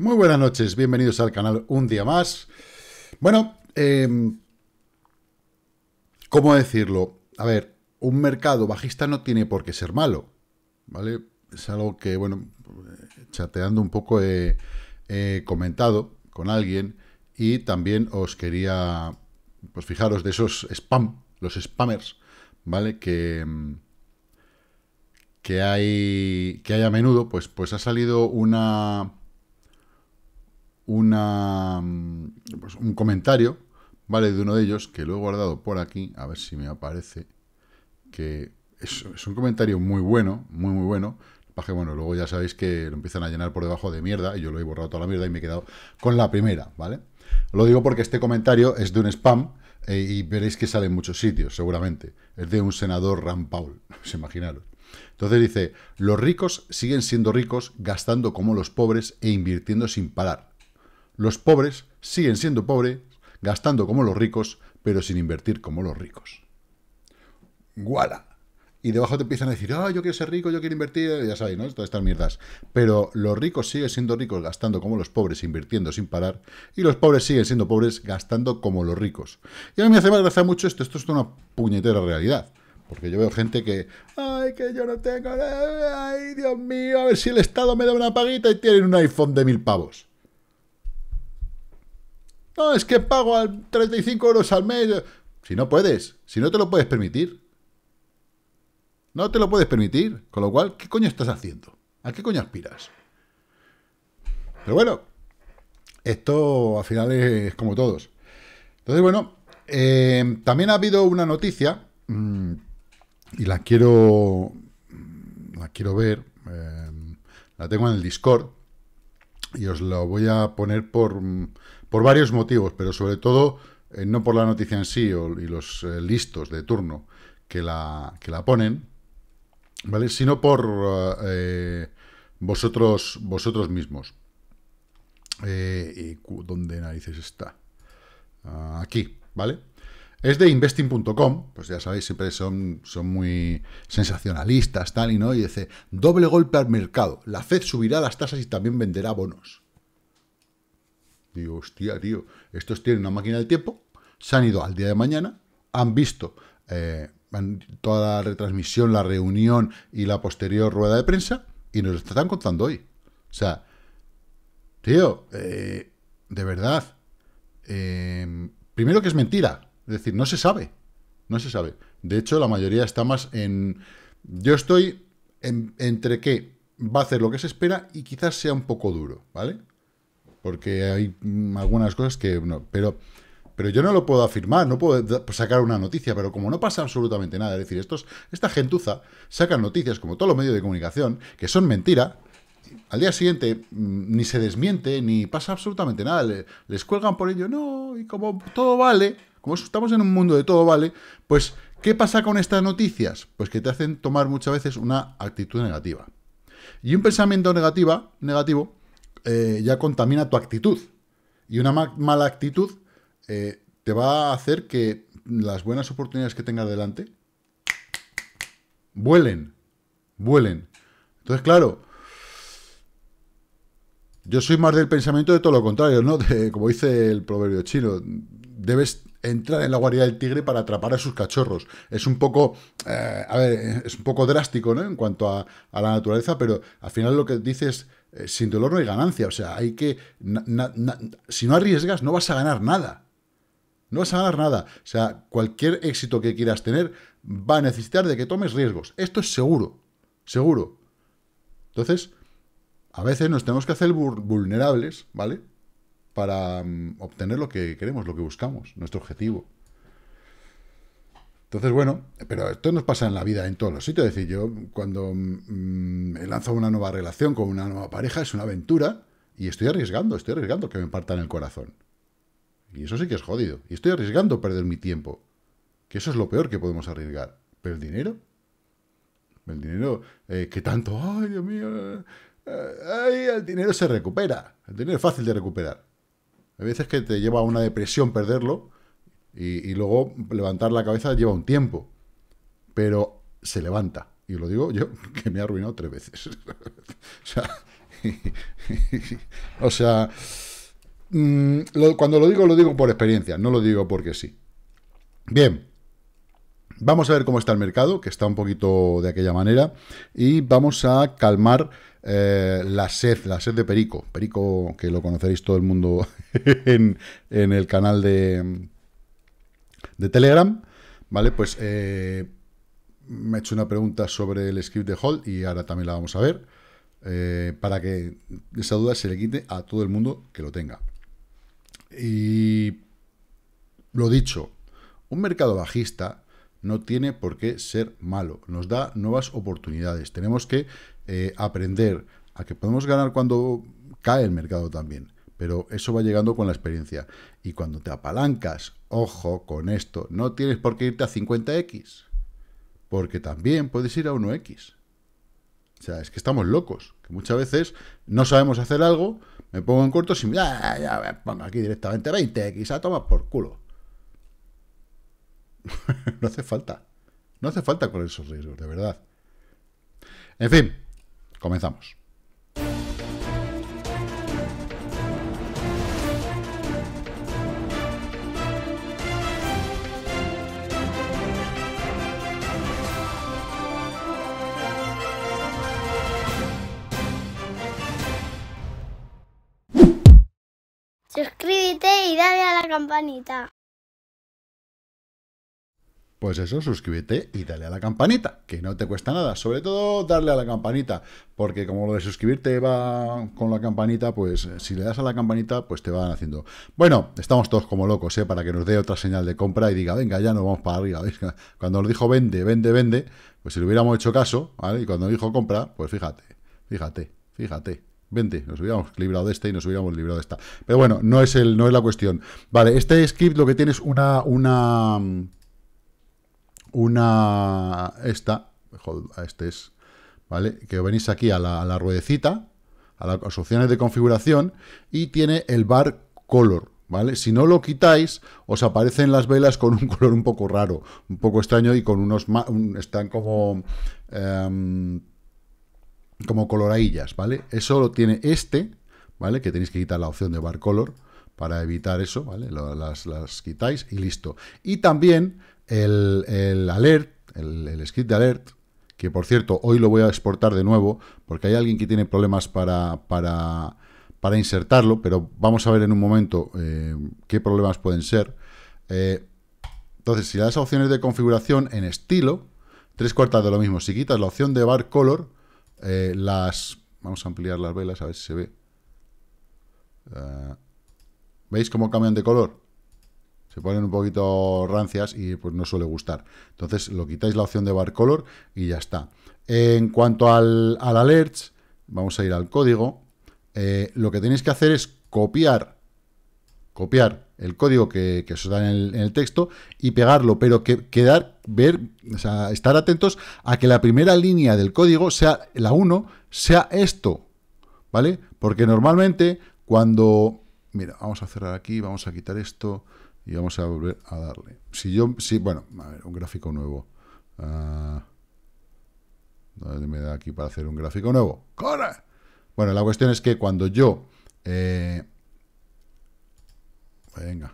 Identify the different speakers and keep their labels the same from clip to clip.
Speaker 1: Muy buenas noches, bienvenidos al canal un día más. Bueno, em, ¿cómo decirlo? A ver, un mercado bajista no tiene por qué ser malo, ¿vale? Es algo que, bueno, chateando un poco he, comentado con alguien y también os quería, pues fijaros de esos spam, los spammers, ¿vale? Que, em, que hay, que hay a menudo, pues, pues ha salido una Mm, pues un comentario, ¿vale? De uno de ellos, que lo he guardado por aquí, a ver si me aparece, que es, un comentario muy bueno, muy, muy bueno. Paje, bueno, luego ya sabéis que lo empiezan a llenar por debajo de mierda, y yo lo he borrado toda la mierda y me he quedado con la primera, ¿vale? Lo digo porque este comentario es de un spam, eh, y veréis que sale en muchos sitios, seguramente. Es de un senador Rand Paul, os imaginaros. Entonces dice, los ricos siguen siendo ricos, gastando como los pobres e invirtiendo sin parar. Los pobres siguen siendo pobres, gastando como los ricos, pero sin invertir como los ricos. ¡Guala! Y debajo te empiezan a decir, ah, yo quiero ser rico, yo quiero invertir, ya sabes, ¿no? Todas estas mierdas. Pero los ricos siguen siendo ricos gastando como los pobres, invirtiendo sin parar. Y los pobres siguen siendo pobres gastando como los ricos. Y a mí me hace más gracia mucho esto, esto es una puñetera realidad. Porque yo veo gente que, ay, que yo no tengo, ay, Dios mío, a ver si el Estado me da una paguita y tienen un iPhone de mil pavos. No, es que pago 35 euros al mes. Si no puedes, si no te lo puedes permitir. No te lo puedes permitir. Con lo cual, ¿qué coño estás haciendo? ¿A qué coño aspiras? Pero bueno, esto al final es como todos. Entonces, bueno, eh, también ha habido una noticia mm, y la quiero, la quiero ver. Eh, la tengo en el Discord y os lo voy a poner por... Mm, por varios motivos, pero sobre todo eh, no por la noticia en sí o, y los eh, listos de turno que la, que la ponen, ¿vale? sino por eh, vosotros, vosotros mismos. ¿Dónde narices está? Ah, aquí, ¿vale? Es de investing.com, pues ya sabéis, siempre son, son muy sensacionalistas, tal y no, y dice, doble golpe al mercado, la Fed subirá las tasas y también venderá bonos. Digo, hostia, tío, estos tienen una máquina del tiempo, se han ido al día de mañana, han visto eh, toda la retransmisión, la reunión y la posterior rueda de prensa y nos lo están contando hoy. O sea, tío, eh, de verdad, em, primero que es mentira, es decir, no se sabe, no se sabe. De hecho, la mayoría está más en... Yo estoy entre que va a hacer lo que se espera y quizás sea un poco duro, ¿vale? porque hay algunas cosas que no, pero pero yo no lo puedo afirmar, no puedo pues sacar una noticia, pero como no pasa absolutamente nada, es decir, estos, esta gentuza saca noticias como todos los medios de comunicación, que son mentira, al día siguiente mm, ni se desmiente, ni pasa absolutamente nada, les, les cuelgan por ello, no, y como todo vale, como estamos en un mundo de todo vale, pues, ¿qué pasa con estas noticias? Pues que te hacen tomar muchas veces una actitud negativa. Y un pensamiento negativa, negativo eh, ya contamina tu actitud. Y una mala actitud eh, te va a hacer que las buenas oportunidades que tengas delante vuelen, vuelen. Entonces, claro, yo soy más del pensamiento de todo lo contrario, ¿no? como dice el proverbio chino, debes entrar en la guarida del tigre para atrapar a sus cachorros. Es un poco, eh, a ver, es un poco drástico, ¿no? En cuanto a, a, la naturaleza, pero al final lo que dices eh, sin dolor no hay ganancia. O sea, hay que. si no arriesgas, no vas a ganar nada. No vas a ganar nada. O sea, cualquier éxito que quieras tener va a necesitar de que tomes riesgos. Esto es seguro. Seguro. Entonces, a veces nos tenemos que hacer vulnerables, ¿vale? Para mm, obtener lo que queremos, lo que buscamos, nuestro objetivo. Entonces, bueno, pero esto nos pasa en la vida en todos los sitios. Es decir, yo cuando mm, me lanzo una nueva relación con una nueva pareja es una aventura y estoy arriesgando, estoy arriesgando que me partan el corazón. Y eso sí que es jodido. Y estoy arriesgando perder mi tiempo. Que eso es lo peor que podemos arriesgar. Pero el dinero. El dinero eh, que tanto. ¡Ay, Dios mío! Eh, ¡Ay, el dinero se recupera! El dinero es fácil de recuperar. Hay veces que te lleva a una depresión perderlo, y, luego levantar la cabeza lleva un tiempo, pero se levanta. Y lo digo yo, que me ha arruinado tres veces. o sea, o sea mm, cuando lo digo, lo digo por experiencia, no lo digo porque sí. Bien, vamos a ver cómo está el mercado, que está un poquito de aquella manera, y vamos a calmar eh, la sed, la sed de Perico. Perico, que lo conoceréis todo el mundo en el canal de de Telegram, ¿vale? Pues eh, me he hecho una pregunta sobre el script de Hall y ahora también la vamos a ver, eh, para que esa duda se le quite a todo el mundo que lo tenga. Y lo dicho, un mercado bajista no tiene por qué ser malo, nos da nuevas oportunidades, tenemos que eh, aprender a que podemos ganar cuando cae el mercado también pero eso va llegando con la experiencia. Y cuando te apalancas, ojo con esto, no tienes por qué irte a 50X, porque también puedes ir a 1X. O sea, es que estamos locos, que muchas veces no sabemos hacer algo, me pongo en corto y ah, Ya, me pongo aquí directamente 20X, a tomar por culo. no hace falta. No hace falta con esos riesgos, de verdad. En fin, comenzamos. dale a la campanita. Pues eso, suscríbete y dale a la campanita, que no te cuesta nada. Sobre todo darle a la campanita, porque como lo de suscribirte va con la campanita, pues eh, si le das a la campanita, pues te van haciendo. Bueno, estamos todos como locos, ¿eh? Para que nos dé otra señal de compra y diga, venga, ya nos vamos para arriba. Cuando nos dijo vende, vende, vende, pues si le hubiéramos hecho caso, ¿vale? Y cuando dijo compra, pues fíjate, fíjate, fíjate. 20, nos hubiéramos librado de este y nos hubiéramos librado de esta. Pero bueno, no es, el, no es la cuestión. Vale, este script lo que tiene es una... Una... una esta... este es... ¿Vale? Que venís aquí a la, ruedecita, a las opciones de configuración, y tiene el bar color. ¿Vale? Si no lo quitáis, os aparecen las velas con un color un poco raro, un poco extraño y con unos... están como... Em, como coloradillas, ¿vale? Eso lo tiene este, ¿vale? Que tenéis que quitar la opción de bar color para evitar eso, ¿vale? Las, quitáis y listo. Y también el, alert, el, el, script de alert, que por cierto, hoy lo voy a exportar de nuevo, porque hay alguien que tiene problemas para, para, insertarlo, pero vamos a ver en un momento eh, qué problemas pueden ser. Eh, entonces, si las das opciones de configuración en estilo, tres cuartas de lo mismo, si quitas la opción de bar color, eh, las... Vamos a ampliar las velas, a ver si se ve. Eh, ¿Veis cómo cambian de color? Se ponen un poquito rancias y pues no suele gustar. Entonces lo quitáis la opción de bar color y ya está. En cuanto al, alert alerts, vamos a ir al código. Eh, lo que tenéis que hacer es copiar, copiar el código que, se os en el, texto y pegarlo, pero que quedar, ver, estar atentos a que la primera línea del código sea la 1, sea esto, ¿vale? Porque normalmente cuando, mira, vamos a cerrar aquí, vamos a quitar esto y vamos a volver a darle. Si yo, si, bueno, a ver, un gráfico nuevo. ¿Dónde ah, me da aquí para hacer un gráfico nuevo? ¡Corre! Bueno, la cuestión es que cuando yo eh, eh, venga,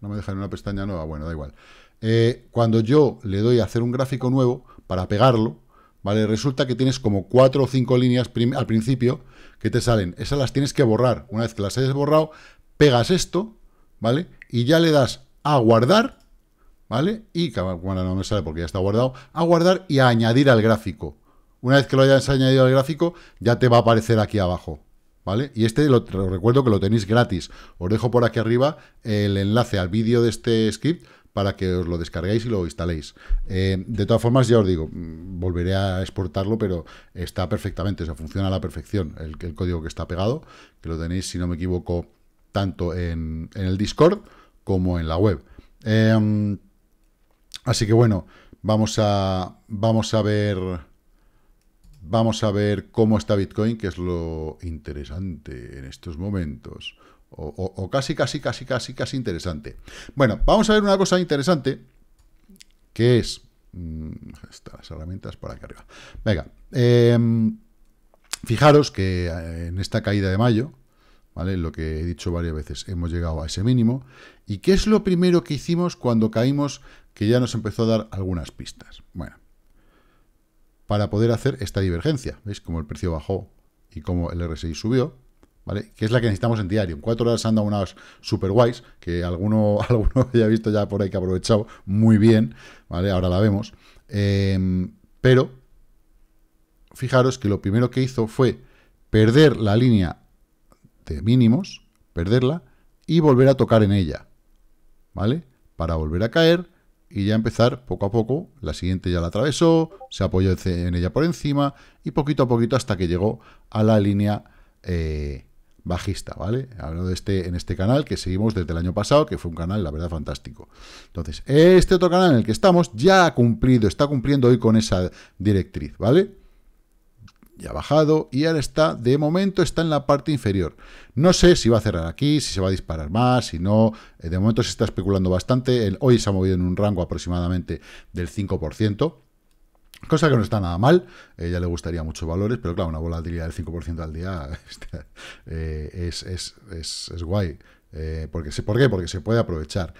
Speaker 1: no me dejan una pestaña nueva, bueno, da igual. Eh, cuando yo le doy a hacer un gráfico nuevo para pegarlo, ¿vale? Resulta que tienes como cuatro o cinco líneas al principio que te salen. Esas las tienes que borrar. Una vez que las hayas borrado, pegas esto, ¿vale? Y ya le das a guardar, ¿vale? Y, bueno, no me sale porque ya está guardado, a guardar y a añadir al gráfico. Una vez que lo hayas añadido al gráfico, ya te va a aparecer aquí abajo, y este lo, os recuerdo que lo tenéis gratis. Os dejo por aquí arriba el enlace al vídeo de este script para que os lo descarguéis y lo instaléis. Eh, de todas formas, ya os digo, mm, volveré a exportarlo, pero está perfectamente, o sea, funciona a la perfección el, código que está pegado, que lo tenéis, si no me equivoco, tanto en, el Discord como en la web. Em, así que bueno, vamos a, vamos a ver... Vamos a ver cómo está Bitcoin, que es lo interesante en estos momentos. O, casi, casi, casi, casi, casi interesante. Bueno, vamos a ver una cosa interesante, que es... Mm, Están las herramientas por acá arriba. Venga, em, fijaros que eh, en esta caída de mayo, ¿vale? Lo que he dicho varias veces, hemos llegado a ese mínimo. ¿Y qué es lo primero que hicimos cuando caímos que ya nos empezó a dar algunas pistas? Bueno, para poder hacer esta divergencia. ¿Veis cómo el precio bajó y cómo el RSI subió? ¿Vale? Que es la que necesitamos en diario. En cuatro horas anda unas super guays, que alguno, alguno haya visto ya por ahí que ha aprovechado muy bien, ¿vale? Ahora la vemos. Em, pero, fijaros que lo primero que hizo fue perder la línea de mínimos, perderla, y volver a tocar en ella, ¿vale? Para volver a caer, y ya empezar poco a poco. La siguiente ya la atravesó, se apoyó en ella por encima y poquito a poquito hasta que llegó a la línea eh, bajista, ¿vale? hablo de este, en este canal que seguimos desde el año pasado, que fue un canal, la verdad, fantástico. Entonces, este otro canal en el que estamos ya ha cumplido, está cumpliendo hoy con esa directriz, ¿vale? ya ha bajado y ahora está, de momento está en la parte inferior. No sé si va a cerrar aquí, si se va a disparar más, si no, eh, de momento se está especulando bastante, hoy se ha movido en un rango aproximadamente del 5%, Cosa que no está nada mal, eh, ya le gustaría muchos valores, pero claro, una volatilidad del 5% al día este, eh, es, guay. Eh, ¿Por qué? Porque se puede aprovechar.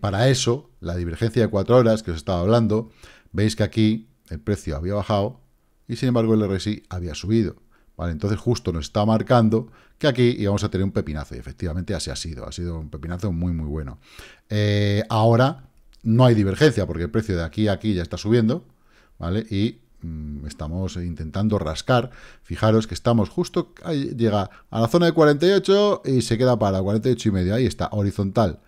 Speaker 1: para eso, la divergencia de 4 horas que os estaba hablando, veis que aquí el precio había bajado, y sin embargo el RSI había subido. Vale, entonces justo nos está marcando que aquí íbamos a tener un pepinazo. Y efectivamente así ha sido. Ha sido un pepinazo muy, muy bueno. Eh, ahora no hay divergencia porque el precio de aquí a aquí ya está subiendo. ¿Vale? Y mm, estamos intentando rascar. Fijaros que estamos justo... llega a la zona de 48 y se queda para 48 y medio. Ahí está, horizontal.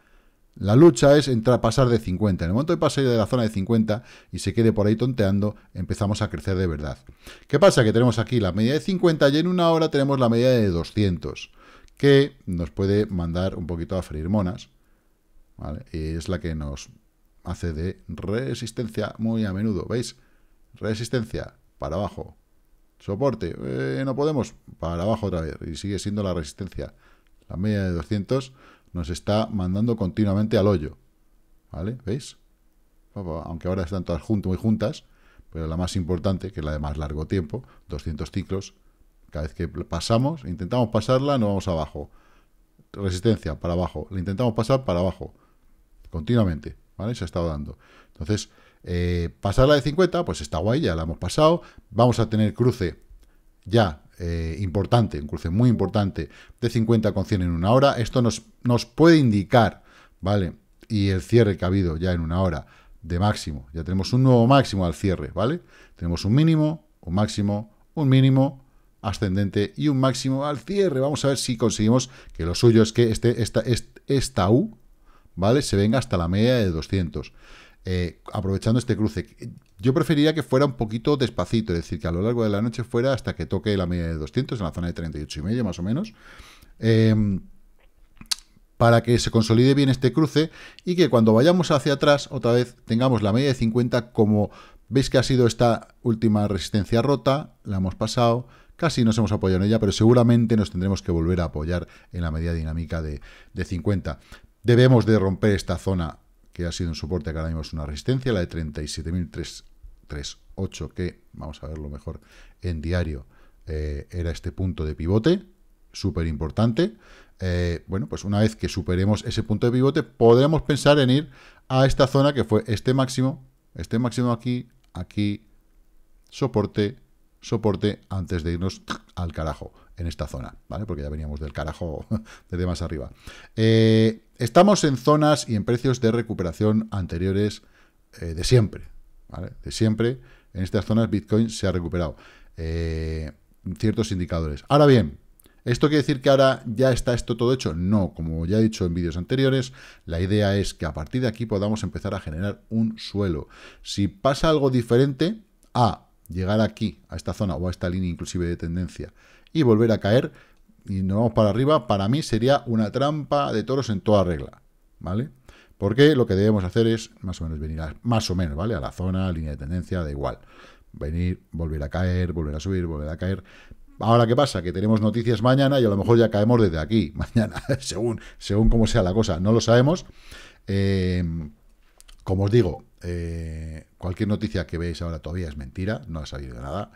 Speaker 1: La lucha es entre pasar de 50. En el momento de pasar de la zona de 50 y se quede por ahí tonteando, empezamos a crecer de verdad. ¿Qué pasa? Que tenemos aquí la media de 50 y en una hora tenemos la media de 200, que nos puede mandar un poquito a freír monas. Y es la que nos hace de resistencia muy a menudo. ¿Veis? Resistencia, para abajo. Soporte, eh, no podemos, para abajo otra vez. Y sigue siendo la resistencia. La media de 200 nos está mandando continuamente al hoyo. ¿Vale? ¿Veis? Pues, aunque ahora están todas juntas, muy juntas, pero la más importante, que es la de más largo tiempo, 200 ciclos, cada vez que pasamos, intentamos pasarla, no vamos abajo. Resistencia, para abajo. La intentamos pasar para abajo. Continuamente, ¿vale? Se ha estado dando. Entonces, eh, pasarla de 50, pues está guay, ya la hemos pasado. Vamos a tener cruce ya eh, importante, un cruce muy importante de 50 con 100 en una hora. Esto nos, nos puede indicar, ¿vale? Y el cierre que ha habido ya en una hora de máximo. Ya tenemos un nuevo máximo al cierre, ¿vale? Tenemos un mínimo, un máximo, un mínimo ascendente y un máximo al cierre. Vamos a ver si conseguimos que lo suyo es que este, esta, esta U, ¿vale? Se venga hasta la media de 200. Eh, aprovechando este cruce. Yo preferiría que fuera un poquito despacito, es decir, que a lo largo de la noche fuera hasta que toque la media de 200, en la zona de 38 y medio más o menos. Eh, para que se consolide bien este cruce y que cuando vayamos hacia atrás otra vez tengamos la media de 50 como veis que ha sido esta última resistencia rota, la hemos pasado, casi nos hemos apoyado en ella, pero seguramente nos tendremos que volver a apoyar en la media dinámica de, de 50. Debemos de romper esta zona que ha sido un soporte que ahora mismo una resistencia, la de 37.338, que vamos a verlo mejor en diario, eh, era este punto de pivote, súper importante. Eh, bueno, pues una vez que superemos ese punto de pivote, podremos pensar en ir a esta zona que fue este máximo, este máximo aquí, aquí, soporte, soporte, antes de irnos al carajo en esta zona, ¿vale? Porque ya veníamos del carajo desde más arriba. Eh, estamos en zonas y en precios de recuperación anteriores eh, de siempre, ¿vale? De siempre, en estas zonas Bitcoin se ha recuperado. Eh, ciertos indicadores. Ahora bien, ¿Esto quiere decir que ahora ya está esto todo hecho? No, como ya he dicho en vídeos anteriores, la idea es que a partir de aquí podamos empezar a generar un suelo. Si pasa algo diferente a llegar aquí, a esta zona o a esta línea inclusive de tendencia, y volver a caer y nos vamos para arriba, para mí sería una trampa de toros en toda regla, ¿vale? Porque lo que debemos hacer es más o menos venir a, más o menos, ¿vale? A la zona, línea de tendencia, da igual. Venir, volver a caer, volver a subir, volver a caer. Ahora, ¿qué pasa? Que tenemos noticias mañana y a lo mejor ya caemos desde aquí, mañana, según, según cómo sea la cosa, no lo sabemos. Eh, como os digo, eh, cualquier noticia que veáis ahora todavía es mentira, no ha salido nada.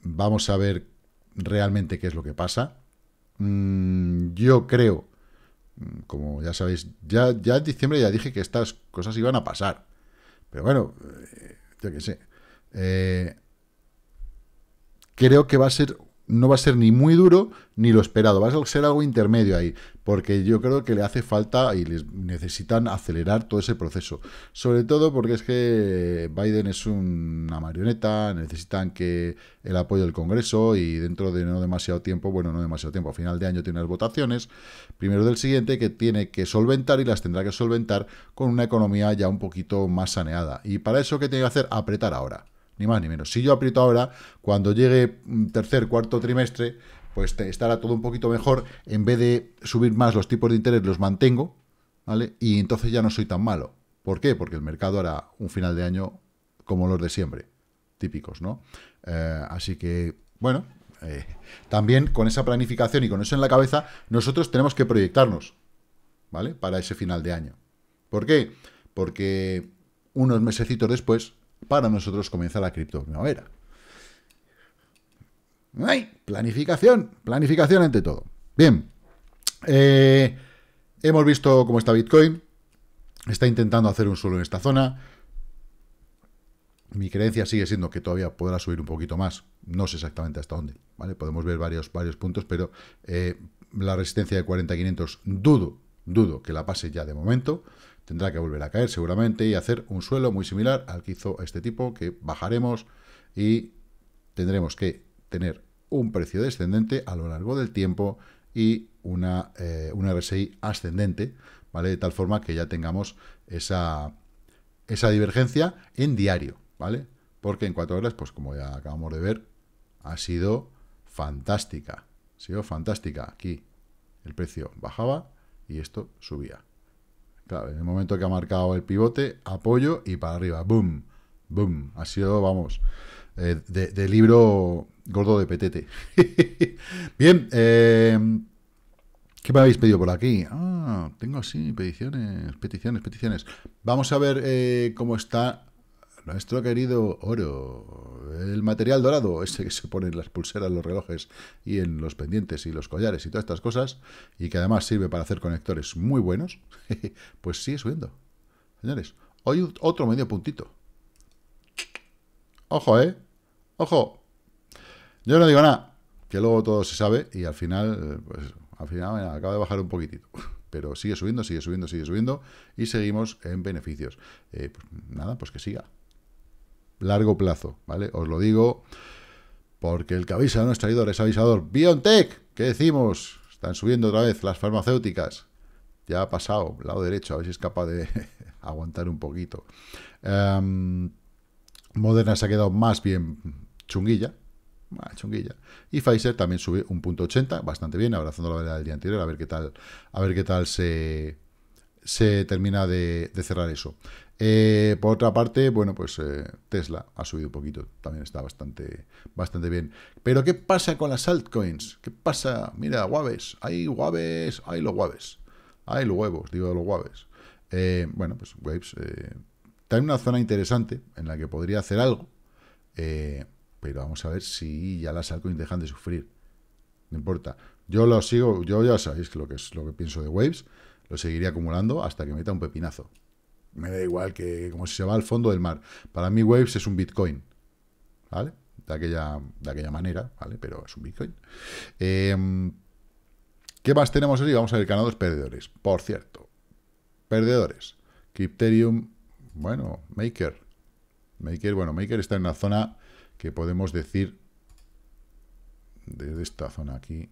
Speaker 1: Vamos a ver realmente qué es lo que pasa. Mm, yo creo, mm, como ya sabéis, ya, en diciembre ya dije que estas cosas iban a pasar. Pero bueno, eh, yo qué sé. Eh, creo que va a ser no va a ser ni muy duro ni lo esperado, va a ser algo intermedio ahí, porque yo creo que le hace falta y les necesitan acelerar todo ese proceso, sobre todo porque es que Biden es una marioneta, necesitan que el apoyo del Congreso y dentro de no demasiado tiempo, bueno, no demasiado tiempo, a final de año tiene las votaciones, primero del siguiente que tiene que solventar y las tendrá que solventar con una economía ya un poquito más saneada. Y para eso, ¿qué tiene que hacer? Apretar ahora ni más ni menos. Si yo aprieto ahora, cuando llegue mm, tercer, cuarto trimestre, pues estará todo un poquito mejor, en vez de subir más los tipos de interés, los mantengo, ¿vale? Y entonces ya no soy tan malo. ¿Por qué? Porque el mercado hará un final de año como los de siempre, típicos, ¿no? Eh, así que, bueno, eh, también con esa planificación y con eso en la cabeza, nosotros tenemos que proyectarnos, ¿vale? Para ese final de año. ¿Por qué? Porque unos mesecitos después para nosotros comenzar la cripto primavera. ¡Ay! Planificación, planificación ante todo. Bien, eh, hemos visto cómo está Bitcoin, está intentando hacer un suelo en esta zona. Mi creencia sigue siendo que todavía podrá subir un poquito más, no sé exactamente hasta dónde, ¿vale? Podemos ver varios, puntos, pero eh, la resistencia de 4500... dudo, dudo que la pase ya de momento tendrá que volver a caer seguramente y hacer un suelo muy similar al que hizo este tipo, que bajaremos y tendremos que tener un precio descendente a lo largo del tiempo y una, eh, RSI ascendente, ¿vale? De tal forma que ya tengamos esa, esa divergencia en diario, ¿vale? Porque en cuatro horas, pues como ya acabamos de ver, ha sido fantástica. Ha sido fantástica. Aquí el precio bajaba y esto subía. Claro, en el momento que ha marcado el pivote, apoyo y para arriba. Boom, boom. Ha sido, vamos, eh, de, libro gordo de petete. Bien, eh, ¿qué me habéis pedido por aquí? Ah, tengo así peticiones, peticiones, peticiones. Vamos a ver eh, cómo está nuestro querido oro, el material dorado, ese que se pone en las pulseras, los relojes y en los pendientes y los collares y todas estas cosas, y que además sirve para hacer conectores muy buenos, pues sigue subiendo. Señores, hoy otro medio puntito. Ojo, ¿eh? Ojo. Yo no digo nada, que luego todo se sabe y al final, pues al final acaba de bajar un poquitito pero sigue subiendo, sigue subiendo, sigue subiendo y seguimos en beneficios. Eh, pues nada, pues que siga largo plazo, ¿vale? Os lo digo porque el que avisa no es traidor, es avisador. BioNTech, ¿qué decimos? Están subiendo otra vez las farmacéuticas. Ya ha pasado, lado derecho, a ver si es capaz de aguantar un poquito. Em, Moderna se ha quedado más bien chunguilla, chunguilla. Y Pfizer también sube un punto bastante bien, abrazando la verdad del día anterior, a ver qué tal, a ver qué tal se, se termina de, cerrar eso. Eh, por otra parte, bueno, pues eh, Tesla ha subido un poquito, también está bastante, bastante bien. Pero ¿qué pasa con las altcoins? ¿Qué pasa? Mira, guaves, hay guaves, hay los guaves, hay los huevos, digo los guaves. Eh, bueno, pues Waves está en una zona interesante en la que podría hacer algo, pero vamos a ver si ya las altcoins dejan de sufrir. No importa. Yo lo sigo, yo ya sabéis lo que es lo que pienso de Waves. Lo seguiría acumulando hasta que meta un pepinazo. Me da igual que como si se va al fondo del mar. Para mí Waves es un Bitcoin. ¿Vale? De aquella, de aquella manera, ¿vale? Pero es un Bitcoin. Em, ¿Qué más tenemos hoy? Vamos a ver canados, perdedores. Por cierto. Perdedores. Crypterium. Bueno, Maker. Maker, bueno, Maker está en una zona que podemos decir desde esta zona aquí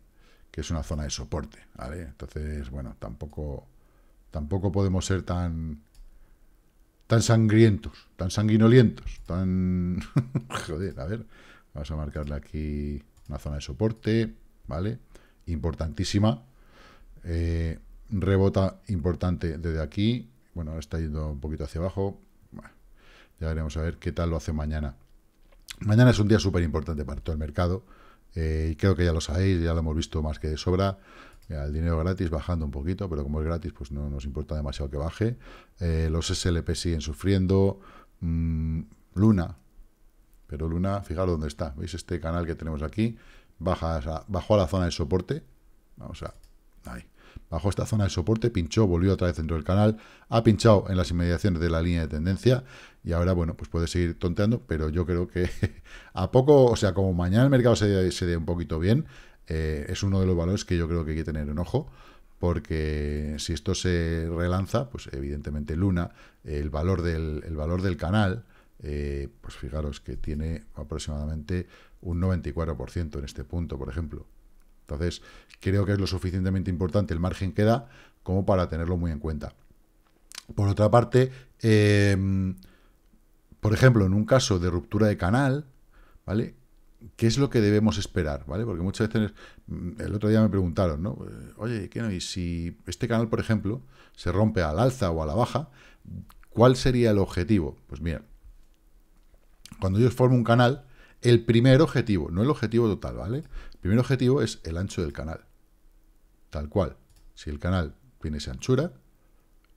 Speaker 1: que es una zona de soporte, ¿vale? Entonces, bueno, tampoco, tampoco podemos ser tan, tan sangrientos, tan sanguinolientos, tan... Joder, a ver, vamos a marcarle aquí una zona de soporte, ¿vale? Importantísima. Eh, rebota importante desde aquí. Bueno, está yendo un poquito hacia abajo. ya veremos a ver qué tal lo hace mañana. Mañana es un día súper importante para todo el mercado eh, y creo que ya lo sabéis, ya lo hemos visto más que de sobra. El dinero gratis bajando un poquito, pero como es gratis, pues no nos importa demasiado que baje. Eh, los SLP siguen sufriendo. Mm, Luna, pero Luna, fijaros dónde está. ¿Veis este canal que tenemos aquí? Baja, bajó a la zona de soporte. Vamos a. Ahí. Bajó esta zona de soporte, pinchó, volvió otra vez dentro del canal, ha pinchado en las inmediaciones de la línea de tendencia y ahora, bueno, pues puede seguir tonteando, pero yo creo que a poco, o sea, como mañana el mercado se, dé un poquito bien, eh, es uno de los valores que yo creo que hay que tener en ojo porque si esto se relanza, pues evidentemente Luna, el valor del, valor del canal, eh, pues fijaros que tiene aproximadamente un 94% en este punto, por ejemplo. Entonces, creo que es lo suficientemente importante el margen que da como para tenerlo muy en cuenta. Por otra parte, em, por ejemplo, en un caso de ruptura de canal, ¿vale? ¿Qué es lo que debemos esperar? ¿Vale? Porque muchas veces, mm, el otro día me preguntaron, ¿no? Eh, Oye, ¿qué no? Y si este canal, por ejemplo, se rompe al alza o a la baja, ¿cuál sería el objetivo? Pues mira, cuando yo formo un canal, el primer objetivo, no el objetivo total, ¿vale? primer objetivo es el ancho del canal. Tal cual. Si el canal tiene esa anchura,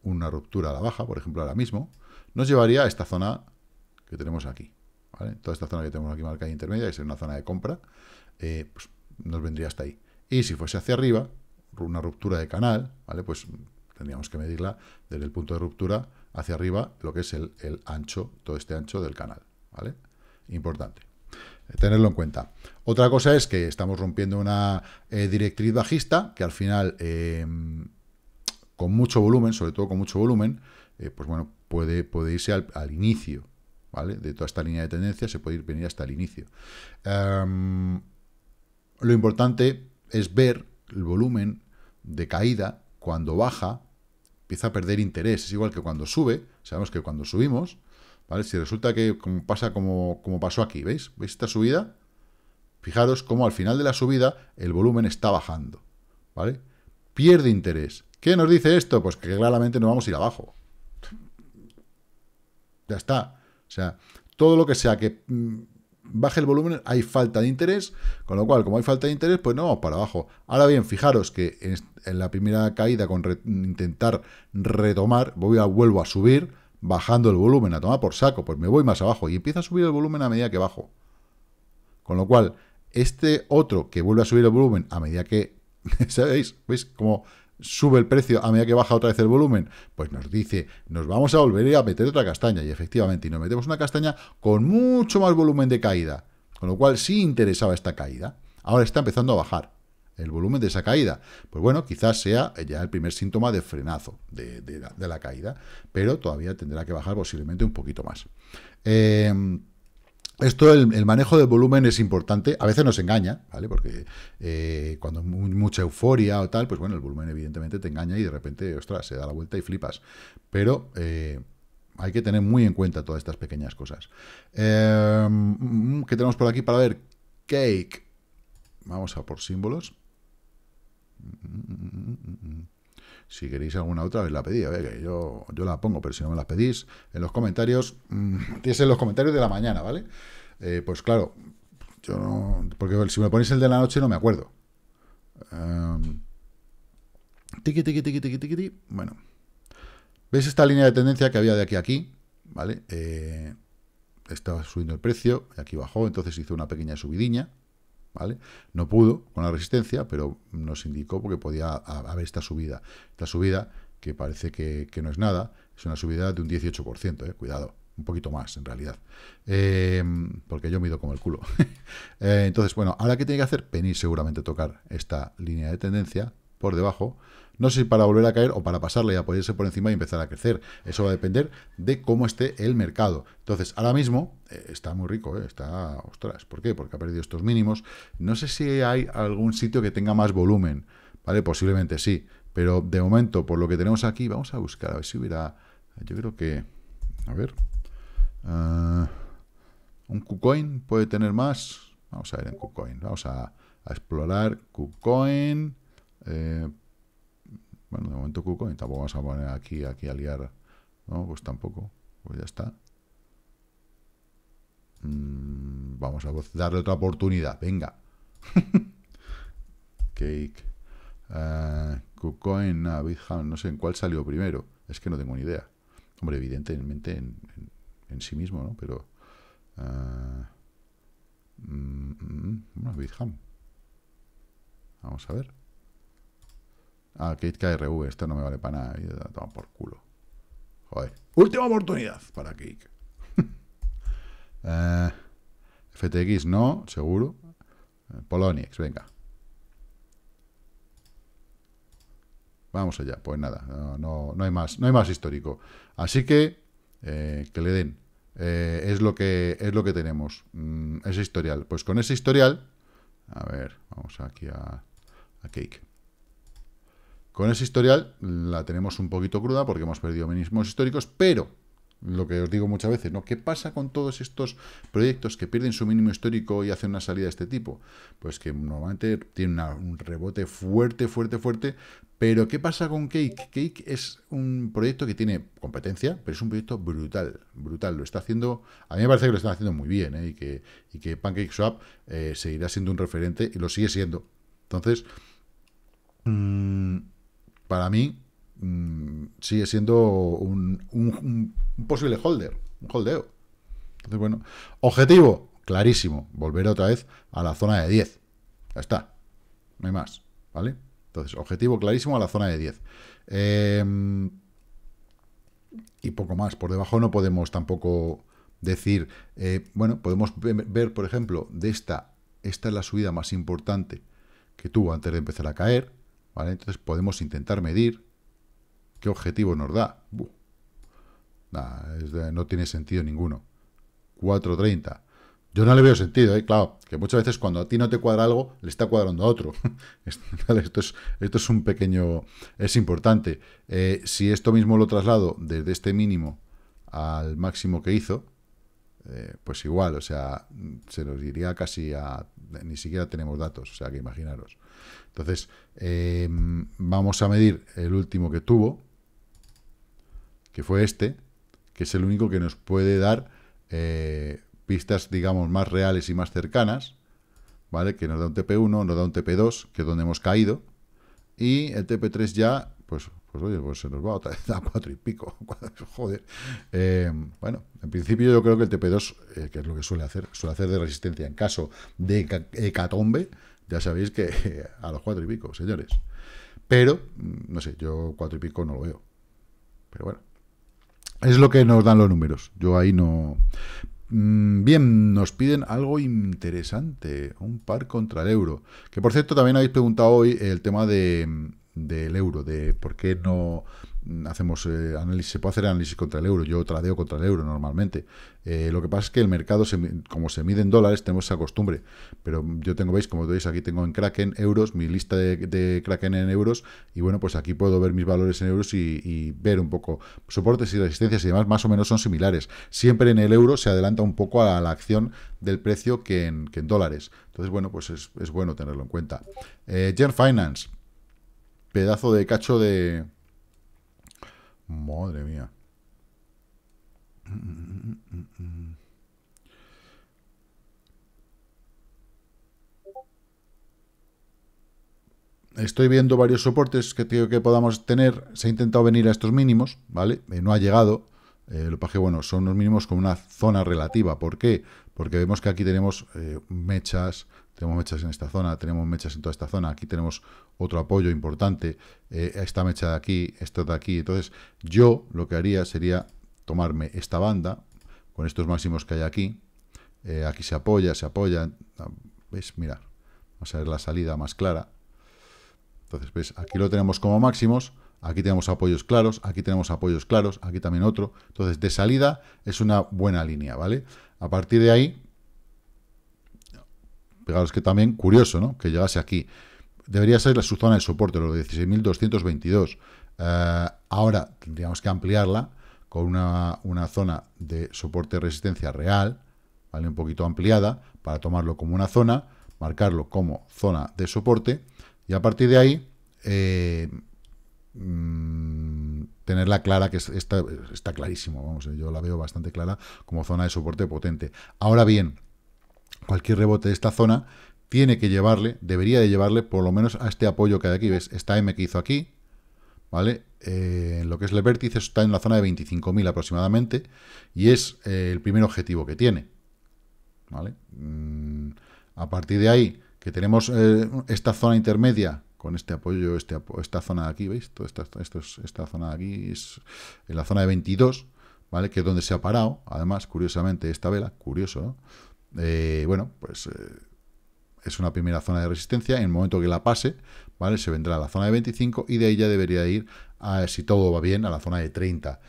Speaker 1: una ruptura a la baja, por ejemplo, ahora mismo, nos llevaría a esta zona que tenemos aquí. Toda esta zona que tenemos aquí marcada intermedia, que es una zona de compra, eh, pues nos vendría hasta ahí. Y si fuese hacia arriba, una ruptura de canal, ¿vale? Pues tendríamos que medirla desde el punto de ruptura hacia arriba, lo que es el, el ancho, todo este ancho del canal, ¿vale? Importante tenerlo en cuenta. Otra cosa es que estamos rompiendo una eh, directriz bajista que al final, em, con mucho volumen, sobre todo con mucho volumen, eh, pues bueno, puede, irse al, inicio, ¿vale? De toda esta línea de tendencia se puede ir, venir hasta el inicio. Em, lo importante es ver el volumen de caída cuando baja, empieza a perder interés. Es igual que cuando sube, sabemos que cuando subimos, si resulta que pasa como, como pasó aquí, ¿veis? ¿Veis esta subida? Fijaros cómo al final de la subida el volumen está bajando, ¿vale? Pierde interés. ¿Qué nos dice esto? Pues que claramente no vamos a ir abajo. Ya está. O sea, todo lo que sea que mm, baje el volumen, hay falta de interés, con lo cual, como hay falta de interés, pues no vamos para abajo. Ahora bien, fijaros que en, la primera caída, con intentar retomar, voy a, vuelvo a subir, bajando el volumen a tomar por saco, pues me voy más abajo y empieza a subir el volumen a medida que bajo. Con lo cual, este otro que vuelve a subir el volumen a medida que, ¿sabéis? ¿Veis cómo sube el precio a medida que baja otra vez el volumen? Pues nos dice, nos vamos a volver a meter otra castaña y efectivamente, nos metemos una castaña con mucho más volumen de caída. Con lo cual, sí interesaba esta caída. Ahora está empezando a bajar el volumen de esa caída. Pues bueno, quizás sea eh, ya el primer síntoma de frenazo de, la, caída, pero todavía tendrá que bajar posiblemente un poquito más. Em, esto, el, manejo del volumen es importante, a veces nos engaña, ¿vale? Porque eh, cuando hay mucha euforia o tal, pues bueno, el volumen evidentemente te engaña y de repente, ostras, se da la vuelta y flipas. Pero eh, hay que tener muy en cuenta todas estas pequeñas cosas. Em, mm, ¿Qué tenemos por aquí para ver? Cake. Vamos a por símbolos. Si queréis alguna otra, vez la pedí. A que yo, yo la pongo, pero si no me las pedís, en los comentarios, tienes mm, en los comentarios de la mañana, ¿vale? Eh, pues claro, yo no. Porque si me ponéis el de la noche no me acuerdo. Em, Tiki tiqui, tiqui, tiqui, tiqui, Bueno. ¿Veis esta línea de tendencia que había de aquí a aquí? ¿Vale? Eh, estaba subiendo el precio, y aquí bajó, entonces hizo una pequeña subidiña. No pudo con la resistencia, pero nos indicó porque podía haber esta subida. Esta subida, que parece que, no es nada, es una subida de un 18%, eh, cuidado, un poquito más en realidad, em, porque yo mido como el culo. Eh, entonces, bueno, ahora que tiene que hacer, venir seguramente a tocar esta línea de tendencia por debajo, no sé si para volver a caer o para pasarle y apoyarse por encima y empezar a crecer. Eso va a depender de cómo esté el mercado. Entonces, ahora mismo eh, está muy rico, eh, está, ostras, ¿por qué? Porque ha perdido estos mínimos. No sé si hay algún sitio que tenga más volumen, ¿vale? Posiblemente sí, pero de momento, por lo que tenemos aquí, vamos a buscar, a ver si hubiera, yo creo que, a ver, eh, un KuCoin puede tener más. Vamos a ver en KuCoin, vamos a, explorar KuCoin. Eh, bueno, de momento KuCoin, tampoco vamos a poner aquí, aquí a liar. No, pues tampoco. Pues ya está. Mm, vamos a darle otra oportunidad. Venga. Cake. KuCoin, eh, no sé en cuál salió primero. Es que no tengo ni idea. Hombre, evidentemente en, sí mismo, ¿no? Pero... Eh, mm, mm, bueno, Vamos a ver. Ah, Kate esto no me vale para nada. Toma por culo. Joder. Última oportunidad para Cake. Eh, FTX no, seguro. Eh, Poloniex, venga. Vamos allá, pues nada, no, no, hay más, no hay más histórico. Así que eh, que le den. es, lo que, es lo que tenemos. Mm, ese historial. Pues con ese historial. A ver, vamos aquí a, a Cake. Con ese historial la tenemos un poquito cruda porque hemos perdido mínimos históricos, pero lo que os digo muchas veces, ¿no? ¿Qué pasa con todos estos proyectos que pierden su mínimo histórico y hacen una salida de este tipo? Pues que normalmente tiene un rebote fuerte, fuerte, fuerte. Pero ¿qué pasa con Cake? Cake es un proyecto que tiene competencia, pero es un proyecto brutal, brutal. Lo está haciendo, a mí me parece que lo están haciendo muy bien, ¿eh? y, que, y que PancakeSwap eh, seguirá siendo un referente y lo sigue siendo. Entonces, mm, para mí mm, sigue siendo un, posible holder, un holdeo. Entonces, bueno, objetivo, clarísimo, volver otra vez a la zona de 10. Ya está, no hay más, ¿vale? Entonces, objetivo clarísimo a la zona de 10. Em, y poco más, por debajo no podemos tampoco decir, eh, bueno, podemos ver, por ejemplo, de esta, esta es la subida más importante que tuvo antes de empezar a caer, entonces podemos intentar medir qué objetivo nos da. no tiene sentido ninguno. 4.30. Yo no le veo sentido, ¿eh? claro, que muchas veces cuando a ti no te cuadra algo, le está cuadrando a otro. esto, es, un pequeño... es importante. Eh, si esto mismo lo traslado desde este mínimo al máximo que hizo, eh, pues igual, o sea, se nos diría casi a... ni siquiera tenemos datos, o sea, que imaginaros. Entonces, eh, vamos a medir el último que tuvo, que fue este, que es el único que nos puede dar eh, pistas, digamos, más reales y más cercanas, ¿vale? Que nos da un TP1, nos da un TP2, que es donde hemos caído, y el TP3 ya, pues pues, oye, pues se nos va otra vez a cuatro y pico. Joder. Eh, bueno, en principio yo creo que el TP2, eh, que es lo que suele hacer, suele hacer de resistencia en caso de hecatombe, ya sabéis que a los cuatro y pico, señores. Pero, mm, no sé, yo cuatro y pico no lo veo. Pero bueno, es lo que nos dan los números. Yo ahí no... Mm, bien, nos piden algo interesante, un par contra el euro. Que por cierto, también habéis preguntado hoy el tema de, mm, del euro, de por qué no hacemos eh, análisis, se puede hacer análisis contra el euro, yo tradeo contra el euro normalmente. Eh, lo que pasa es que el mercado, se, como se mide en dólares, tenemos esa costumbre. Pero yo tengo, veis, como veis, aquí tengo en Kraken euros, mi lista de, de Kraken en euros, y bueno, pues aquí puedo ver mis valores en euros y, ver un poco soportes y resistencias y demás, más o menos son similares. Siempre en el euro se adelanta un poco a la acción del precio que en, que en dólares. Entonces, bueno, pues es, bueno tenerlo en cuenta. Eh, Gen Finance, Pedazo de cacho de... Madre mía. Estoy viendo varios soportes que, que podamos tener. Se ha intentado venir a estos mínimos, ¿vale? Eh, no ha llegado. Eh, lo que bueno, son los mínimos con una zona relativa. ¿Por qué? Porque vemos que aquí tenemos eh, mechas, tenemos mechas en esta zona, tenemos mechas en toda esta zona, aquí tenemos otro apoyo importante, eh, esta mecha de aquí, esta de aquí. Entonces, yo lo que haría sería tomarme esta banda con estos máximos que hay aquí. Eh, aquí se apoya, se apoya. ...ves, Mirar. Vamos a ver la salida más clara. Entonces, ¿ves? Aquí lo tenemos como máximos. Aquí tenemos apoyos claros, aquí tenemos apoyos claros, aquí también otro. Entonces, de salida es una buena línea, ¿vale? A partir de ahí, Fijaros que también curioso, ¿no? Que llegase aquí. Debería ser su zona de soporte, los 16.222. Eh, ahora tendríamos que ampliarla con una, zona de soporte resistencia real, ¿vale? Un poquito ampliada, para tomarlo como una zona, marcarlo como zona de soporte, y a partir de ahí, eh, mm, tenerla clara, que está, está clarísimo, vamos, yo la veo bastante clara como zona de soporte potente. Ahora bien, cualquier rebote de esta zona tiene que llevarle, debería de llevarle por lo menos a este apoyo que hay aquí, ¿ves? Esta M que hizo aquí, ¿vale? En eh, lo que es el vértice está en la zona de 25.000 aproximadamente y es eh, el primer objetivo que tiene, ¿vale? Mm, a partir de ahí, que tenemos eh, esta zona intermedia con este apoyo, este esta zona de aquí, ¿veis? esta, esta zona de aquí es en la zona de 22, ¿vale? Que es donde se ha parado, además, curiosamente, esta vela, curioso, ¿no? Eh, bueno, pues eh, es una primera zona de resistencia. En el momento que la pase, ¿vale? Se vendrá a la zona de 25 y de ahí ya debería ir, a, si todo va bien, a la zona de 30.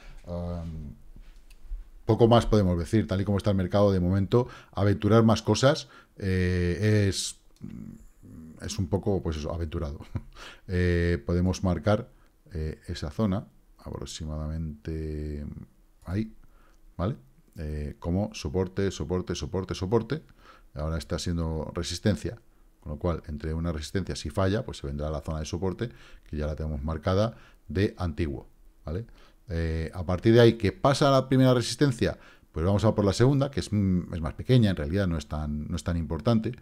Speaker 1: poco más podemos decir, tal y como está el mercado de momento, aventurar más cosas eh, es, mm, es un poco, pues aventurado. podemos marcar esa zona aproximadamente ahí, ¿vale? Eh, como soporte, soporte, soporte, soporte. Ahora está siendo resistencia, con lo cual entre una resistencia, si falla, pues se vendrá a la zona de soporte, que ya la tenemos marcada, de antiguo. ¿vale? Eh, a partir de ahí, que pasa la primera resistencia, pues vamos a por la segunda, que mm, es, más pequeña, en realidad no es tan, no es tan importante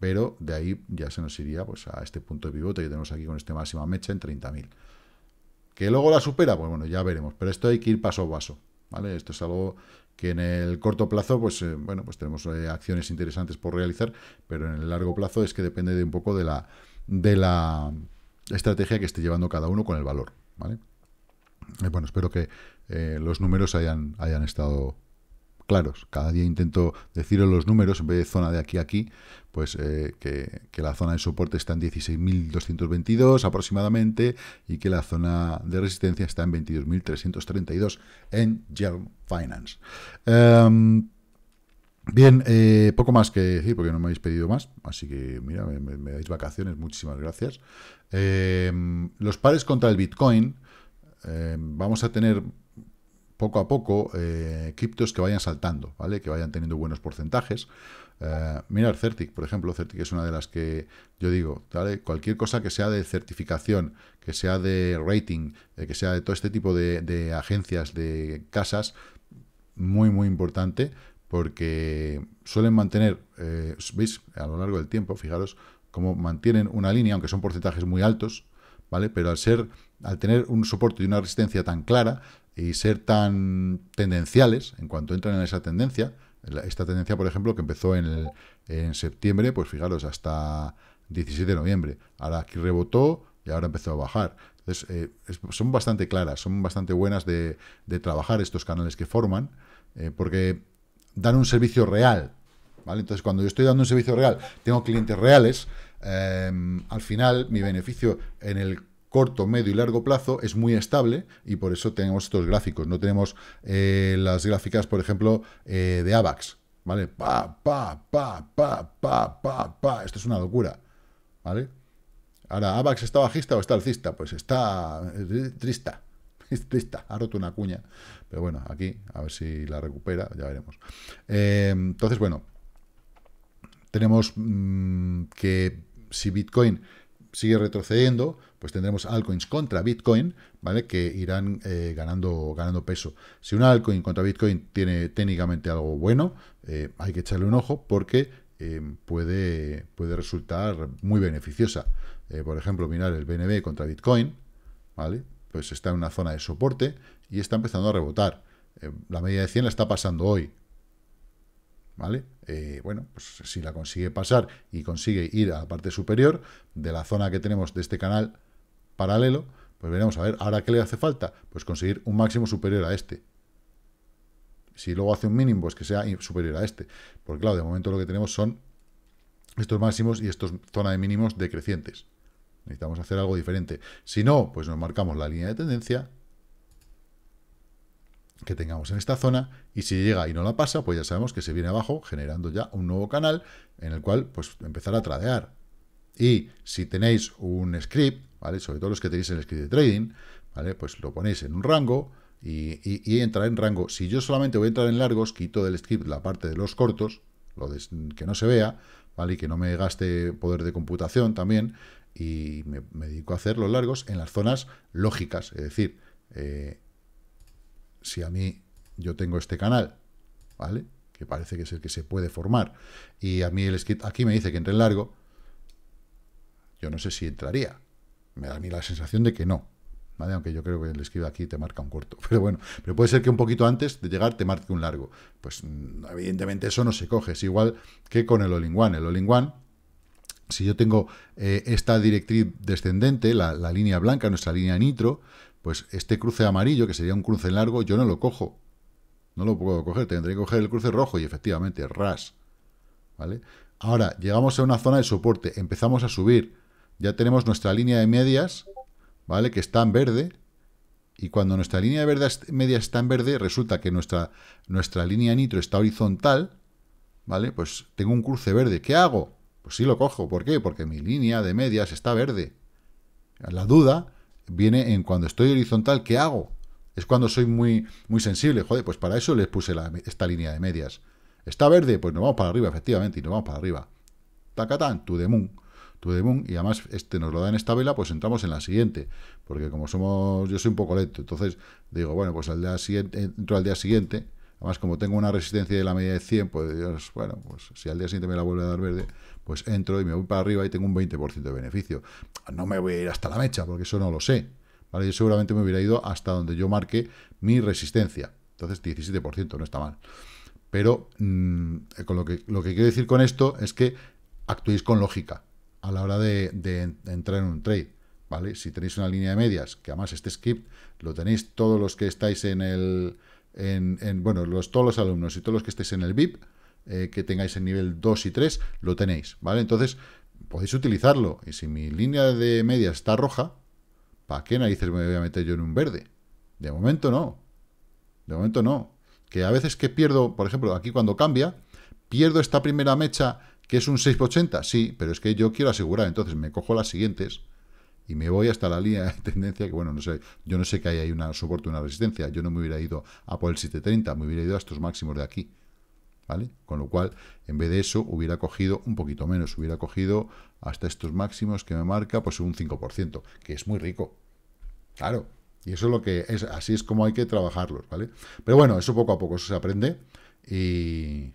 Speaker 1: pero de ahí ya se nos iría pues, a este punto de pivote que tenemos aquí con este máxima mecha en 30.000. ¿Que luego la supera? Pues bueno, ya veremos, pero esto hay que ir paso a paso. Esto es algo que en el corto plazo, pues eh, bueno, pues tenemos eh, acciones interesantes por realizar, pero en el largo plazo es que depende de un poco de la, de la estrategia que esté llevando cada uno con el valor, eh, bueno, espero que los números hayan, hayan estado claros. Cada día intento deciros los números, en vez de zona de aquí a aquí, pues eh, que, la zona de soporte está en 16.222 aproximadamente y que la zona de resistencia está en 22.332 en Germ Finance. Em, bien, eh, poco más que decir porque no me habéis pedido más, así que mira, me, dais vacaciones, muchísimas gracias. Em, los pares contra el Bitcoin, em, vamos a tener poco a poco eh, criptos que vayan saltando, ¿vale? Que vayan teniendo buenos porcentajes. Eh, mirar Certic, por ejemplo, Certic es una de las que yo digo, ¿vale? cualquier cosa que sea de certificación, que sea de rating, eh, que sea de todo este tipo de, agencias, de casas, muy, muy importante, porque suelen mantener, eh, veis, a lo largo del tiempo, fijaros como mantienen una línea, aunque son porcentajes muy altos, ¿vale? Pero al ser, al tener un soporte y una resistencia tan clara, y ser tan tendenciales en cuanto entran en esa tendencia. Esta tendencia, por ejemplo, que empezó en, en septiembre, pues fijaros, hasta 17 de noviembre. Ahora aquí rebotó y ahora empezó a bajar. Entonces, eh, son bastante claras, son bastante buenas de, trabajar estos canales que forman, eh, porque dan un servicio real. ¿vale? Entonces, cuando yo estoy dando un servicio real, tengo clientes reales, eh, al final mi beneficio en el corto, medio y largo plazo es muy estable y por eso tenemos estos gráficos. No tenemos eh, las gráficas, por ejemplo, eh, de AVAX, ¿vale? Pa, pa, pa, pa, pa, pa, pa. Esto es una locura, ¿vale? Ahora, ¿AVAX está bajista o está alcista? Pues está eh, trista. trista, ha roto una cuña. Pero bueno, aquí, a ver si la recupera, ya veremos. entonces, bueno, tenemos mm, que si Bitcoin sigue retrocediendo, pues tendremos altcoins contra Bitcoin, ¿vale? Que irán eh, ganando, ganando peso. Si un altcoin contra Bitcoin tiene técnicamente algo bueno, eh, hay que echarle un ojo porque eh, puede, puede resultar muy beneficiosa. por ejemplo, mirar el BNB contra Bitcoin, ¿vale? Pues está en una zona de soporte y está empezando a rebotar. la media de 100 la está pasando hoy, ¿vale? Eh, bueno, pues si la consigue pasar y consigue ir a la parte superior de la zona que tenemos de este canal paralelo, pues veremos, a ver, ¿ahora qué le hace falta? Pues conseguir un máximo superior a este. Si luego hace un mínimo, pues que sea superior a este. Porque claro, de momento lo que tenemos son estos máximos y estos zona de mínimos decrecientes. Necesitamos hacer algo diferente. Si no, pues nos marcamos la línea de tendencia que tengamos en esta zona y si llega y no la pasa, pues ya sabemos que se viene abajo generando ya un nuevo canal en el cual pues empezar a tradear. Y si tenéis un script, ¿vale? Sobre todo los que tenéis el script de trading, ¿vale? Pues lo ponéis en un rango y, entrar en rango. Si yo solamente voy a entrar en largos, quito del script la parte de los cortos, lo de, que no se vea, ¿vale? Y que no me gaste poder de computación también y me, dedico a hacer los largos en las zonas lógicas, es decir, eh, si a mí yo tengo este canal, ¿vale? Que parece que es el que se puede formar, y a mí el aquí me dice que entre en largo, yo no sé si entraría. Me da a mí la sensación de que no. ¿Vale? Aunque yo creo que el escrito aquí te marca un corto. Pero bueno, pero puede ser que un poquito antes de llegar te marque un largo. Pues mm, evidentemente eso no se coge. Es igual que con el all El all si yo tengo eh, esta directriz descendente, la, la, línea blanca, nuestra línea nitro, pues este cruce amarillo, que sería un cruce largo, yo no lo cojo. No lo puedo coger, tendré que coger el cruce rojo y efectivamente, ras. ¿Vale? Ahora, llegamos a una zona de soporte, empezamos a subir. Ya tenemos nuestra línea de medias, ¿vale? Que está en verde. Y cuando nuestra línea de medias está en verde, resulta que nuestra, nuestra línea nitro está horizontal, ¿vale? Pues tengo un cruce verde. ¿Qué hago? Pues sí lo cojo. ¿Por qué? Porque mi línea de medias está verde. La duda viene en cuando estoy horizontal, ¿qué hago? Es cuando soy muy, muy sensible. Joder, pues para eso les puse esta línea de medias. ¿Está verde? Pues nos vamos para arriba, efectivamente, y nos vamos para arriba. Tacatán, tu Demun moon. To Y además este nos lo da en esta vela, pues entramos en la siguiente. Porque como somos... Yo soy un poco lento, entonces digo, bueno, pues al día siguiente, entro al día siguiente... Además, como tengo una resistencia de la media de 100, pues bueno, pues si al día siguiente me la vuelve a dar verde, pues entro y me voy para arriba y tengo un 20% de beneficio. No me voy a ir hasta la mecha, porque eso no lo sé. Yo seguramente me hubiera ido hasta donde yo marque mi resistencia. Entonces, 17% no está mal. Pero mm, con lo, que, lo que quiero decir con esto es que actuéis con lógica a la hora de, entrar en un trade. ¿Vale? Si tenéis una línea de medias, que además este script lo tenéis todos los que estáis en el... En, bueno, los, todos los alumnos y todos los que estéis en el VIP, eh, que tengáis en nivel 2 y 3, lo tenéis, ¿vale? Entonces, podéis utilizarlo. Y si mi línea de media está roja, ¿para qué narices me voy a meter yo en un verde? De momento no. De momento no. Que a veces que pierdo, por ejemplo, aquí cuando cambia, pierdo esta primera mecha que es un 680, sí, pero es que yo quiero asegurar, entonces me cojo las siguientes y me voy hasta la línea de tendencia, que bueno, no sé, yo no sé que hay ahí una soporte, una resistencia, yo no me hubiera ido a por el 730, me hubiera ido a estos máximos de aquí. Con lo cual, en vez de eso, hubiera cogido un poquito menos, hubiera cogido hasta estos máximos que me marca, pues un 5%, que es muy rico, claro, y eso es lo que es, así es como hay que trabajarlos, ¿vale? Pero bueno, eso poco a poco, se aprende y,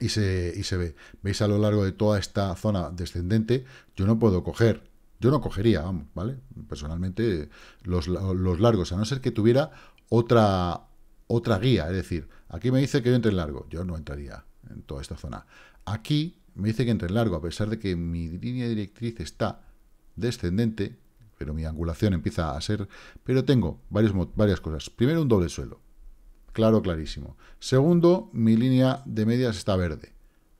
Speaker 1: y, se, y se ve. Veis a lo largo de toda esta zona descendente, yo no puedo coger, yo no cogería, vamos, ¿vale? Personalmente, los, largos, a no ser que tuviera otra, otra guía, es decir, Aquí me dice que yo entre en largo. Yo no entraría en toda esta zona. Aquí me dice que entre en largo, a pesar de que mi línea directriz está descendente, pero mi angulación empieza a ser... Pero tengo varias cosas. Primero, un doble suelo. Claro, clarísimo. Segundo, mi línea de medias está verde.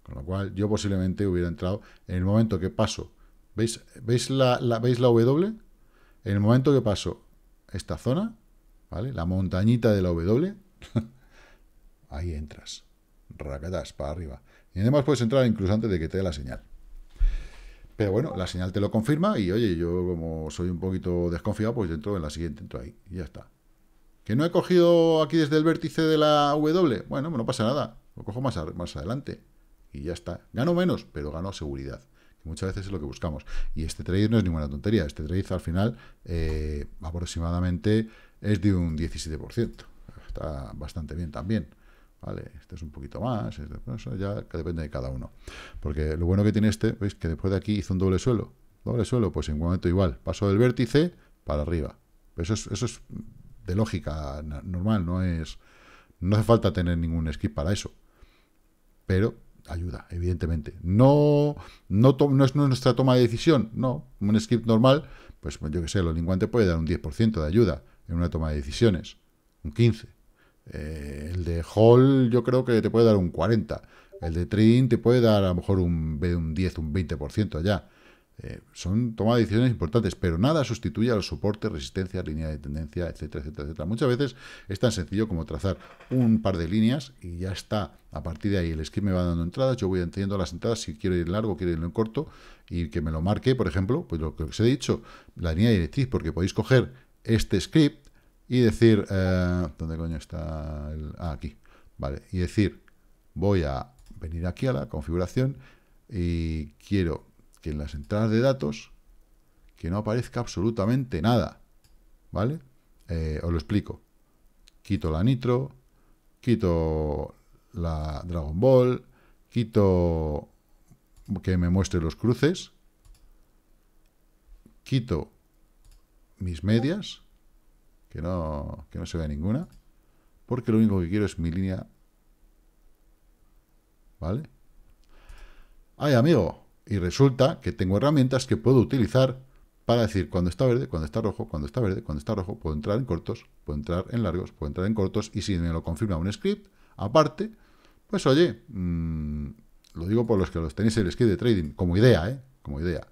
Speaker 1: Con lo cual, yo posiblemente hubiera entrado en el momento que paso. ¿Veis, ¿veis, la, ¿veis la W? En el momento que paso esta zona, ¿vale? La montañita de la W, Ahí entras. Raquetas, para arriba. Y además puedes entrar incluso antes de que te dé la señal. Pero bueno, la señal te lo confirma y oye, yo como soy un poquito desconfiado, pues entro en la siguiente, entro ahí y ya está. ¿Que no he cogido aquí desde el vértice de la W? Bueno, pues no pasa nada, lo cojo más, más adelante y ya está. Gano menos, pero gano seguridad, que muchas veces es lo que buscamos. Y este trade no es ninguna tontería, este trade al final eh, aproximadamente es de un 17%. Está bastante bien también. Vale, este es un poquito más, eso este ya depende de cada uno. Porque lo bueno que tiene este, veis que después de aquí hizo un doble suelo. Doble suelo, pues en un momento igual, pasó del vértice para arriba. Eso es, eso es de lógica normal, no es no hace falta tener ningún skip para eso. Pero ayuda, evidentemente. No, no, no es nuestra toma de decisión, no. Un skip normal, pues yo que sé, el lingüante puede dar un 10% de ayuda en una toma de decisiones, un 15%. Eh, el de Hall yo creo que te puede dar un 40%. El de trading te puede dar a lo mejor un, un 10, un 20% allá. Eh, son toma de decisiones importantes, pero nada sustituye al soporte, resistencia, línea de tendencia, etcétera, etcétera, etcétera. Muchas veces es tan sencillo como trazar un par de líneas y ya está. A partir de ahí el script me va dando entradas, yo voy entendiendo las entradas, si quiero ir largo, quiero ir en corto, y que me lo marque, por ejemplo, pues lo que os he dicho, la línea directriz, porque podéis coger este script y decir, eh, ¿dónde coño está? El, ah, aquí, vale, y decir, voy a venir aquí a la configuración y quiero que en las entradas de datos que no aparezca absolutamente nada, ¿vale? Eh, os lo explico. Quito la Nitro, quito la Dragon Ball, quito que me muestre los cruces, quito mis medias, que no, no se vea ninguna, porque lo único que quiero es mi línea, ¿vale? ¡Ay, amigo! Y resulta que tengo herramientas que puedo utilizar para decir cuando está verde, cuando está rojo, cuando está verde, cuando está rojo, puedo entrar en cortos, puedo entrar en largos, puedo entrar en cortos, y si me lo confirma un script, aparte, pues oye, mm, lo digo por los que los tenéis el script de trading, como idea, ¿eh? Como idea.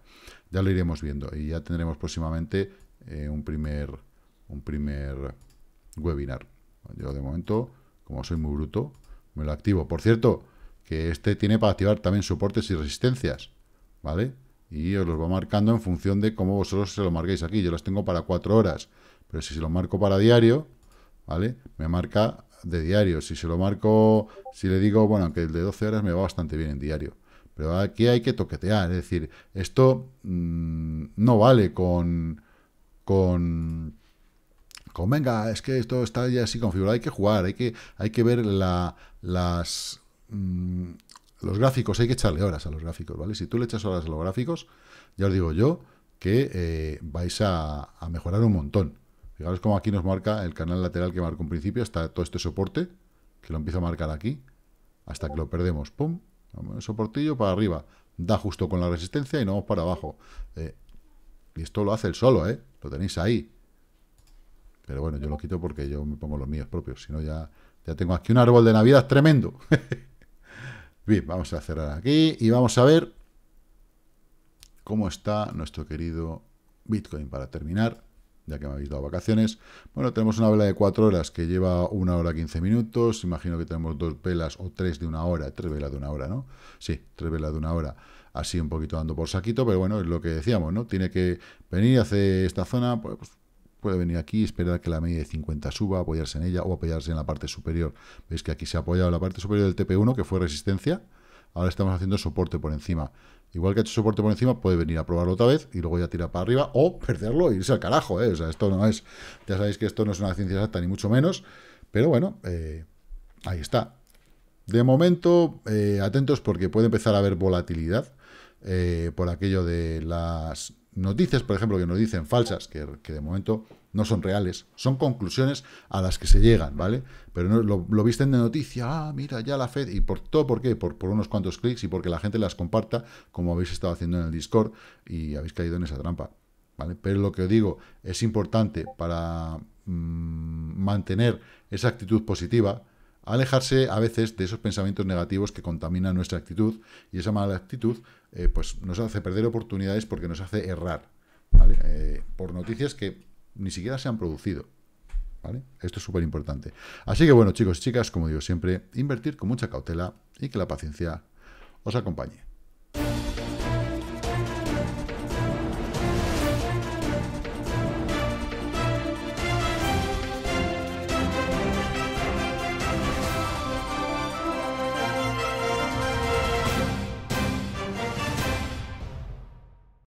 Speaker 1: Ya lo iremos viendo y ya tendremos próximamente eh, un primer un primer webinar. Yo de momento, como soy muy bruto, me lo activo. Por cierto, que este tiene para activar también soportes y resistencias, ¿vale? Y os los va marcando en función de cómo vosotros se lo marquéis aquí. Yo los tengo para cuatro horas, pero si se lo marco para diario, ¿vale? Me marca de diario. Si se lo marco, si le digo, bueno, que el de 12 horas me va bastante bien en diario. Pero aquí hay que toquetear, es decir, esto mm, no vale con, con venga, es que esto está ya así configurado, hay que jugar, hay que, hay que ver las, mm, los gráficos, hay que echarle horas a los gráficos, ¿vale? Si tú le echas horas a los gráficos, ya os digo yo que eh, vais a, mejorar un montón. Fijaros cómo aquí nos marca el canal lateral que marcó en principio, hasta todo este soporte, que lo empiezo a marcar aquí, hasta que lo perdemos, pum, soportillo para arriba, da justo con la resistencia y no vamos para abajo. Eh, y esto lo hace el solo, ¿eh? Lo tenéis ahí. Pero bueno, yo lo quito porque yo me pongo los míos propios. Si no, ya, ya tengo aquí un árbol de Navidad tremendo. Bien, vamos a cerrar aquí y vamos a ver cómo está nuestro querido Bitcoin para terminar, ya que me habéis dado vacaciones. Bueno, tenemos una vela de cuatro horas que lleva una hora 15 minutos. Imagino que tenemos dos velas o tres de una hora, tres velas de una hora, ¿no? Sí, tres velas de una hora. Así un poquito dando por saquito, pero bueno, es lo que decíamos, ¿no? Tiene que venir hacia esta zona, pues puede venir aquí, esperar que la media de 50 suba, apoyarse en ella o apoyarse en la parte superior. Veis que aquí se ha apoyado la parte superior del TP1, que fue resistencia. Ahora estamos haciendo soporte por encima. Igual que ha hecho soporte por encima, puede venir a probarlo otra vez y luego ya tirar para arriba o perderlo e irse al carajo. ¿eh? O sea, esto no es. Ya sabéis que esto no es una ciencia exacta, ni mucho menos. Pero bueno, eh, ahí está. De momento, eh, atentos porque puede empezar a haber volatilidad eh, por aquello de las noticias, por ejemplo, que nos dicen falsas, que, de momento no son reales, son conclusiones a las que se llegan, ¿vale? Pero no, lo, visten de noticia, ah, mira, ya la Fed, y por todo, ¿por qué? Por, unos cuantos clics y porque la gente las comparta, como habéis estado haciendo en el Discord y habéis caído en esa trampa, ¿vale? Pero lo que os digo, es importante para mm, mantener esa actitud positiva, alejarse a veces de esos pensamientos negativos que contaminan nuestra actitud y esa mala actitud eh, pues nos hace perder oportunidades porque nos hace errar eh, por noticias que ni siquiera se han producido. Esto es súper importante. Así que bueno, chicos y chicas, como digo siempre, invertir con mucha cautela y que la paciencia os acompañe.